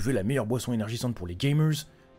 veux la meilleure boisson énergisante pour les gamers,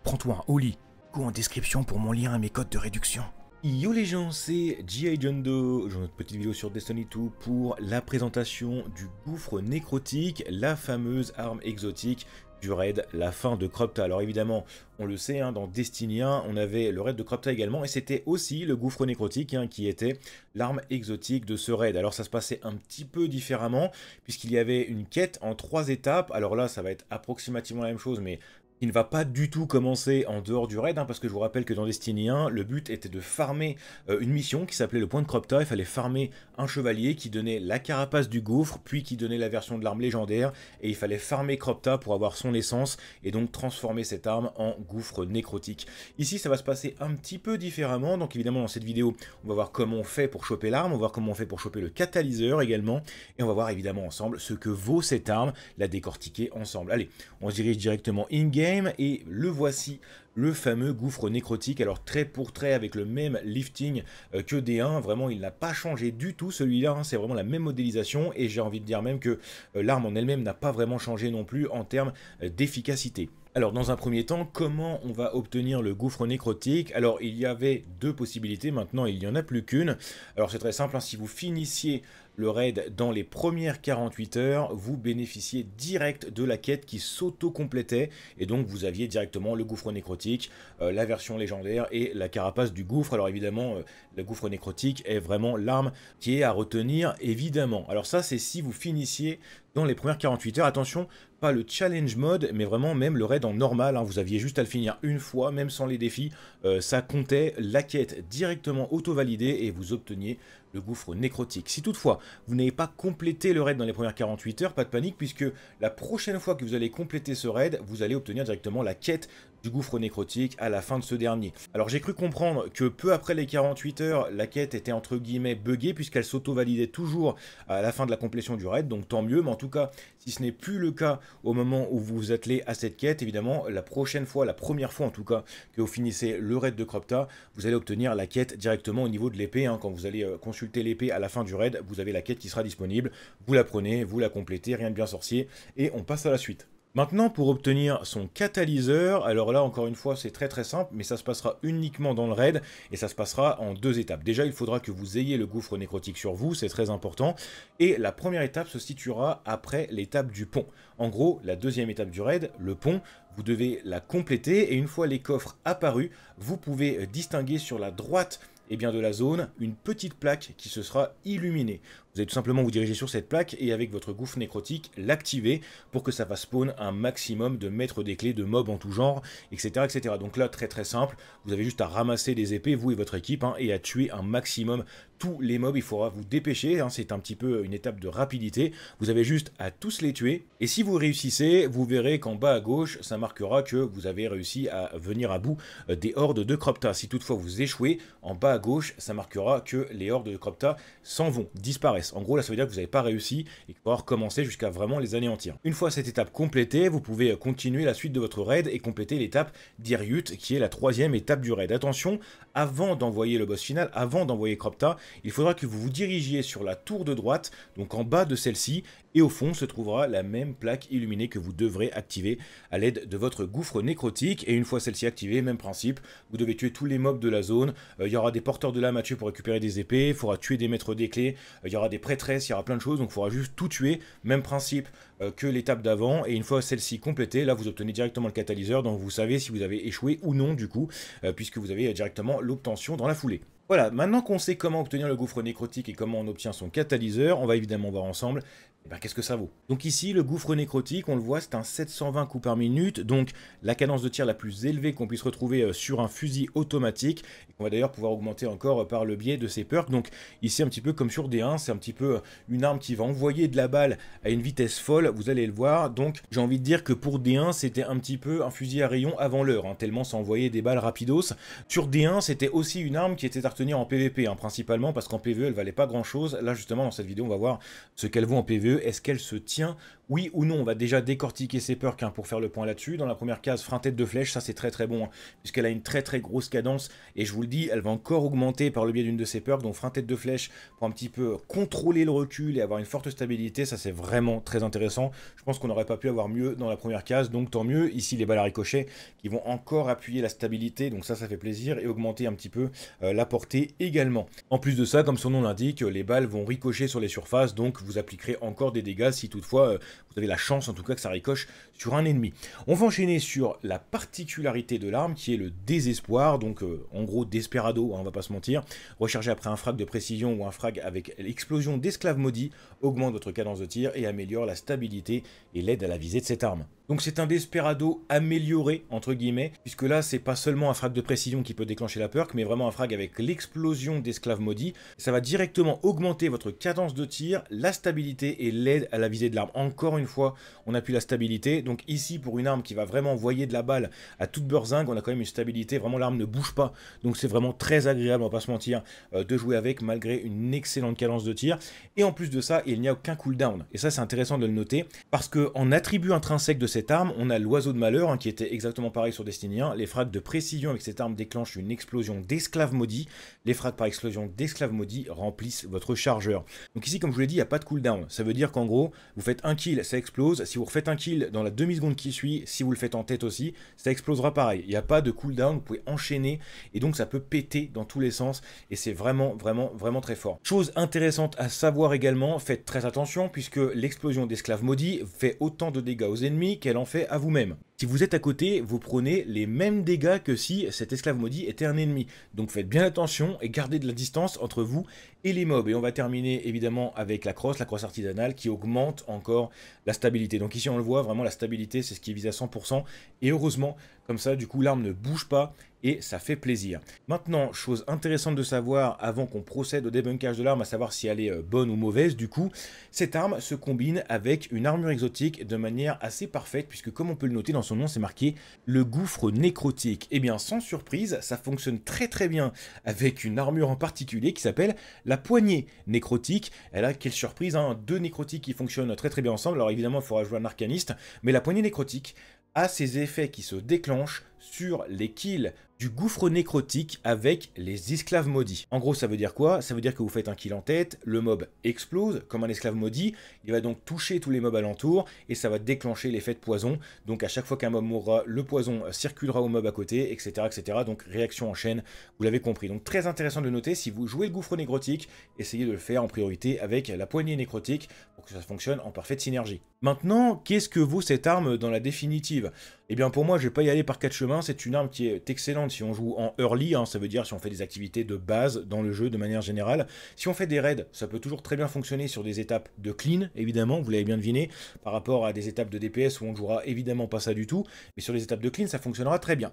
prends-toi un Oli. ou en description pour mon lien et mes codes de réduction. Yo les gens, c'est G.I. John Doe, notre petite vidéo sur Destiny 2 pour la présentation du gouffre nécrotique, la fameuse arme exotique du raid, la fin de Cropta. Alors évidemment, on le sait, hein, dans Destiny 1, on avait le raid de Cropta également, et c'était aussi le gouffre nécrotique hein, qui était l'arme exotique de ce raid. Alors ça se passait un petit peu différemment, puisqu'il y avait une quête en trois étapes. Alors là, ça va être approximativement la même chose, mais il ne va pas du tout commencer en dehors du raid, hein, parce que je vous rappelle que dans Destiny 1, le but était de farmer euh, une mission qui s'appelait le point de Cropta, il fallait farmer un chevalier qui donnait la carapace du gouffre, puis qui donnait la version de l'arme légendaire, et il fallait farmer Cropta pour avoir son essence, et donc transformer cette arme en gouffre nécrotique. Ici, ça va se passer un petit peu différemment, donc évidemment dans cette vidéo, on va voir comment on fait pour choper l'arme, on va voir comment on fait pour choper le catalyseur également, et on va voir évidemment ensemble ce que vaut cette arme, la décortiquer ensemble. Allez, on se dirige directement in-game, et le voici, le fameux gouffre nécrotique, alors très pour trait avec le même lifting euh, que D1, vraiment il n'a pas changé du tout celui-là, hein. c'est vraiment la même modélisation, et j'ai envie de dire même que euh, l'arme en elle-même n'a pas vraiment changé non plus en termes euh, d'efficacité. Alors dans un premier temps, comment on va obtenir le gouffre nécrotique Alors il y avait deux possibilités, maintenant il n'y en a plus qu'une. Alors c'est très simple, hein. si vous finissiez le raid dans les premières 48 heures, vous bénéficiez direct de la quête qui s'auto-complétait et donc vous aviez directement le gouffre nécrotique, euh, la version légendaire et la carapace du gouffre. Alors évidemment, euh, le gouffre nécrotique est vraiment l'arme qui est à retenir évidemment. Alors ça c'est si vous finissiez dans les premières 48 heures. Attention, pas le challenge mode, mais vraiment même le raid en normal. Hein. Vous aviez juste à le finir une fois, même sans les défis. Euh, ça comptait la quête directement auto-validée et vous obteniez le gouffre nécrotique. Si toutefois, vous n'avez pas complété le raid dans les premières 48 heures, pas de panique, puisque la prochaine fois que vous allez compléter ce raid, vous allez obtenir directement la quête du gouffre nécrotique à la fin de ce dernier. Alors j'ai cru comprendre que peu après les 48 heures, la quête était entre guillemets buggée puisqu'elle s'auto-validait toujours à la fin de la complétion du raid, donc tant mieux, mais en tout cas, si ce n'est plus le cas au moment où vous vous attelez à cette quête, évidemment, la prochaine fois, la première fois en tout cas, que vous finissez le raid de Cropta, vous allez obtenir la quête directement au niveau de l'épée, hein. quand vous allez euh, consulter l'épée à la fin du raid, vous avez la quête qui sera disponible, vous la prenez, vous la complétez, rien de bien sorcier, et on passe à la suite. Maintenant, pour obtenir son catalyseur, alors là, encore une fois, c'est très très simple, mais ça se passera uniquement dans le raid, et ça se passera en deux étapes. Déjà, il faudra que vous ayez le gouffre nécrotique sur vous, c'est très important, et la première étape se situera après l'étape du pont. En gros, la deuxième étape du raid, le pont, vous devez la compléter, et une fois les coffres apparus, vous pouvez distinguer sur la droite et eh bien de la zone une petite plaque qui se sera illuminée tout simplement vous diriger sur cette plaque et avec votre gouffre nécrotique, l'activer pour que ça va spawn un maximum de maîtres des clés, de mobs en tout genre, etc. etc. Donc là, très très simple, vous avez juste à ramasser des épées, vous et votre équipe, hein, et à tuer un maximum tous les mobs. Il faudra vous dépêcher, hein, c'est un petit peu une étape de rapidité. Vous avez juste à tous les tuer. Et si vous réussissez, vous verrez qu'en bas à gauche, ça marquera que vous avez réussi à venir à bout euh, des hordes de Cropta. Si toutefois vous échouez, en bas à gauche, ça marquera que les hordes de Cropta s'en vont, disparaissent. En gros, là, ça veut dire que vous n'avez pas réussi et qu'il va recommencer commencer jusqu'à vraiment les anéantir. Une fois cette étape complétée, vous pouvez continuer la suite de votre raid et compléter l'étape d'Iriut, qui est la troisième étape du raid. Attention, avant d'envoyer le boss final, avant d'envoyer Cropta, il faudra que vous vous dirigiez sur la tour de droite, donc en bas de celle-ci, et au fond se trouvera la même plaque illuminée que vous devrez activer à l'aide de votre gouffre nécrotique. Et une fois celle-ci activée, même principe, vous devez tuer tous les mobs de la zone. Euh, il y aura des porteurs de lames à tuer pour récupérer des épées, il faudra tuer des maîtres des clés, euh, il y aura des prêtresses, il y aura plein de choses, donc il faudra juste tout tuer, même principe euh, que l'étape d'avant. Et une fois celle-ci complétée, là vous obtenez directement le catalyseur, donc vous savez si vous avez échoué ou non du coup, puisque vous avez directement l'obtention dans la foulée. Voilà, maintenant qu'on sait comment obtenir le gouffre nécrotique et comment on obtient son catalyseur, on va évidemment voir ensemble eh ben, qu'est-ce que ça vaut Donc ici, le gouffre nécrotique, on le voit, c'est un 720 coups par minute, donc la cadence de tir la plus élevée qu'on puisse retrouver euh, sur un fusil automatique, et qu'on va d'ailleurs pouvoir augmenter encore euh, par le biais de ses perks. Donc ici, un petit peu comme sur D1, c'est un petit peu euh, une arme qui va envoyer de la balle à une vitesse folle, vous allez le voir. Donc j'ai envie de dire que pour D1, c'était un petit peu un fusil à rayon avant l'heure, hein, tellement ça envoyait des balles rapidos. Sur D1, c'était aussi une arme qui était à retenir en PvP, hein, principalement parce qu'en PvE, elle valait pas grand-chose. Là, justement, dans cette vidéo, on va voir ce qu'elle vaut en PvE est-ce qu'elle se tient oui ou non, on va déjà décortiquer ses perks hein, pour faire le point là-dessus. Dans la première case, frein tête de flèche, ça c'est très très bon, hein, puisqu'elle a une très très grosse cadence, et je vous le dis, elle va encore augmenter par le biais d'une de ses perks, donc frein tête de flèche, pour un petit peu contrôler le recul et avoir une forte stabilité, ça c'est vraiment très intéressant. Je pense qu'on n'aurait pas pu avoir mieux dans la première case, donc tant mieux. Ici, les balles à ricochet qui vont encore appuyer la stabilité, donc ça, ça fait plaisir, et augmenter un petit peu euh, la portée également. En plus de ça, comme son nom l'indique, les balles vont ricocher sur les surfaces, donc vous appliquerez encore des dégâts si toutefois... Euh, vous avez la chance en tout cas que ça ricoche sur un ennemi. On va enchaîner sur la particularité de l'arme qui est le désespoir, donc euh, en gros desperado, hein, on va pas se mentir. Recharger après un frag de précision ou un frag avec l'explosion d'esclaves maudits augmente votre cadence de tir et améliore la stabilité et l'aide à la visée de cette arme. Donc c'est un desperado amélioré, entre guillemets, puisque là c'est pas seulement un frag de précision qui peut déclencher la peur mais vraiment un frag avec l'explosion d'esclaves maudits. Ça va directement augmenter votre cadence de tir, la stabilité et l'aide à la visée de l'arme. Encore une fois, on appuie la stabilité. Donc ici, pour une arme qui va vraiment envoyer de la balle à toute burzing, on a quand même une stabilité. Vraiment, l'arme ne bouge pas. Donc c'est vraiment très agréable, on va pas se mentir, euh, de jouer avec malgré une excellente cadence de tir. Et en plus de ça, il n'y a aucun cooldown. Et ça, c'est intéressant de le noter, parce que attribut intrinsèque de cette arme, on a l'oiseau de malheur, hein, qui était exactement pareil sur Destiny 1. Les frags de précision avec cette arme déclenchent une explosion d'esclaves maudit Les frags par explosion d'esclaves maudit remplissent votre chargeur. Donc ici, comme je vous l'ai dit, il n'y a pas de cooldown. Ça veut dire qu'en gros, vous faites un kill, ça explose. Si vous refaites un kill dans la demi-seconde qui suit, si vous le faites en tête aussi, ça explosera pareil. Il n'y a pas de cooldown, vous pouvez enchaîner. Et donc, ça peut péter dans tous les sens. Et c'est vraiment, vraiment, vraiment très fort. Chose intéressante à savoir également, faites très attention, puisque l'explosion d'esclaves maudit fait autant de dégâts aux ennemis qu'elle en fait à vous-même. Si vous êtes à côté, vous prenez les mêmes dégâts que si cet esclave maudit était un ennemi. Donc faites bien attention et gardez de la distance entre vous et les mobs. Et on va terminer évidemment avec la crosse, la crosse artisanale qui augmente encore la stabilité. Donc ici on le voit, vraiment la stabilité c'est ce qui vise à 100%. Et heureusement, comme ça du coup l'arme ne bouge pas et ça fait plaisir. Maintenant, chose intéressante de savoir avant qu'on procède au débunkage de l'arme, à savoir si elle est euh, bonne ou mauvaise, du coup, cette arme se combine avec une armure exotique de manière assez parfaite puisque comme on peut le noter dans ce son nom, c'est marqué le gouffre nécrotique. Et eh bien, sans surprise, ça fonctionne très très bien avec une armure en particulier qui s'appelle la poignée nécrotique. Elle a, quelle surprise, hein, deux nécrotiques qui fonctionnent très très bien ensemble. Alors évidemment, il faudra jouer un arcaniste, mais la poignée nécrotique a ses effets qui se déclenchent sur les kills du gouffre nécrotique avec les esclaves maudits. En gros, ça veut dire quoi Ça veut dire que vous faites un kill en tête, le mob explose comme un esclave maudit, il va donc toucher tous les mobs alentours, et ça va déclencher l'effet de poison. Donc à chaque fois qu'un mob mourra, le poison circulera au mob à côté, etc. etc. Donc réaction en chaîne, vous l'avez compris. Donc très intéressant de noter, si vous jouez le gouffre nécrotique, essayez de le faire en priorité avec la poignée nécrotique pour que ça fonctionne en parfaite synergie. Maintenant, qu'est-ce que vaut cette arme dans la définitive Eh bien pour moi, je vais pas y aller par quatre chemins, c'est une arme qui est excellente si on joue en early, hein, ça veut dire si on fait des activités de base dans le jeu de manière générale. Si on fait des raids, ça peut toujours très bien fonctionner sur des étapes de clean, évidemment, vous l'avez bien deviné, par rapport à des étapes de DPS où on ne jouera évidemment pas ça du tout, mais sur les étapes de clean, ça fonctionnera très bien.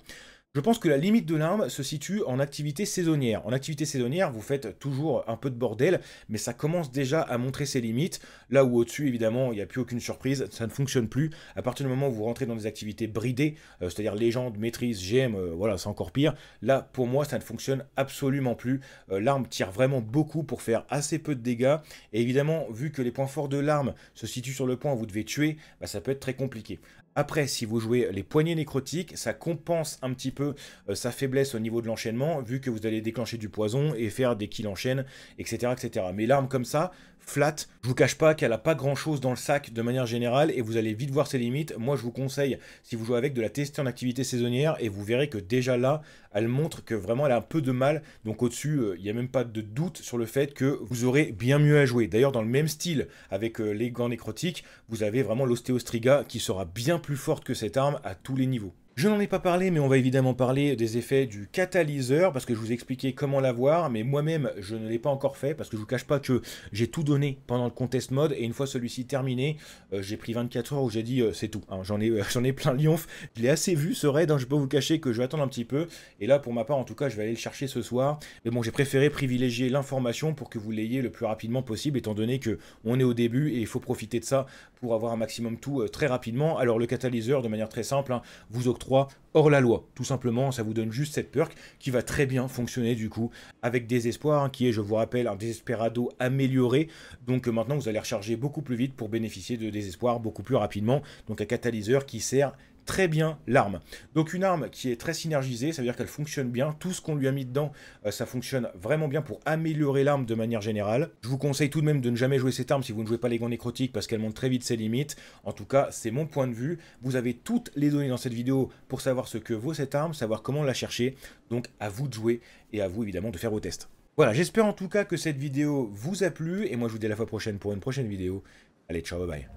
Je pense que la limite de l'arme se situe en activité saisonnière. En activité saisonnière, vous faites toujours un peu de bordel, mais ça commence déjà à montrer ses limites. Là où au-dessus, évidemment, il n'y a plus aucune surprise, ça ne fonctionne plus. À partir du moment où vous rentrez dans des activités bridées, euh, c'est-à-dire légende, maîtrise, GM, euh, voilà, c'est encore pire. Là, pour moi, ça ne fonctionne absolument plus. Euh, l'arme tire vraiment beaucoup pour faire assez peu de dégâts. Et évidemment, vu que les points forts de l'arme se situent sur le point où vous devez tuer, bah, ça peut être très compliqué. Après, si vous jouez les poignées nécrotiques, ça compense un petit peu euh, sa faiblesse au niveau de l'enchaînement, vu que vous allez déclencher du poison et faire des kills enchaînent, etc., etc. Mais l'arme comme ça, flat, je vous cache pas qu'elle a pas grand chose dans le sac de manière générale et vous allez vite voir ses limites. Moi, je vous conseille, si vous jouez avec, de la tester en activité saisonnière et vous verrez que déjà là, elle montre que vraiment elle a un peu de mal. Donc au-dessus, euh, il n'y a même pas de doute sur le fait que vous aurez bien mieux à jouer. D'ailleurs, dans le même style, avec euh, les gants nécrotiques, vous avez vraiment l'ostéostriga qui sera bien plus plus forte que cette arme à tous les niveaux. Je n'en ai pas parlé, mais on va évidemment parler des effets du catalyseur, parce que je vous ai expliqué comment l'avoir, mais moi-même, je ne l'ai pas encore fait, parce que je vous cache pas que j'ai tout donné pendant le contest mode, et une fois celui-ci terminé, euh, j'ai pris 24 heures où j'ai dit euh, c'est tout, hein, j'en ai, euh, j'en ai plein lionf, je l'ai assez vu ce raid, hein, je peux vous cacher que je vais attendre un petit peu, et là pour ma part en tout cas, je vais aller le chercher ce soir, mais bon, j'ai préféré privilégier l'information pour que vous l'ayez le plus rapidement possible, étant donné que on est au début, et il faut profiter de ça pour avoir un maximum tout euh, très rapidement. Alors le catalyseur, de manière très simple, hein, vous octroie hors la loi. Tout simplement, ça vous donne juste cette perk qui va très bien fonctionner du coup avec Désespoir, hein, qui est, je vous rappelle, un désesperado amélioré. Donc euh, maintenant, vous allez recharger beaucoup plus vite pour bénéficier de Désespoir beaucoup plus rapidement. Donc un catalyseur qui sert très bien l'arme. Donc une arme qui est très synergisée, ça veut dire qu'elle fonctionne bien. Tout ce qu'on lui a mis dedans, euh, ça fonctionne vraiment bien pour améliorer l'arme de manière générale. Je vous conseille tout de même de ne jamais jouer cette arme si vous ne jouez pas les gants nécrotiques parce qu'elle monte très vite ses limites. En tout cas, c'est mon point de vue. Vous avez toutes les données dans cette vidéo pour savoir ce que vaut cette arme, savoir comment la chercher. Donc à vous de jouer et à vous évidemment de faire vos tests. Voilà, j'espère en tout cas que cette vidéo vous a plu et moi je vous dis à la fois prochaine pour une prochaine vidéo. Allez, ciao, bye bye.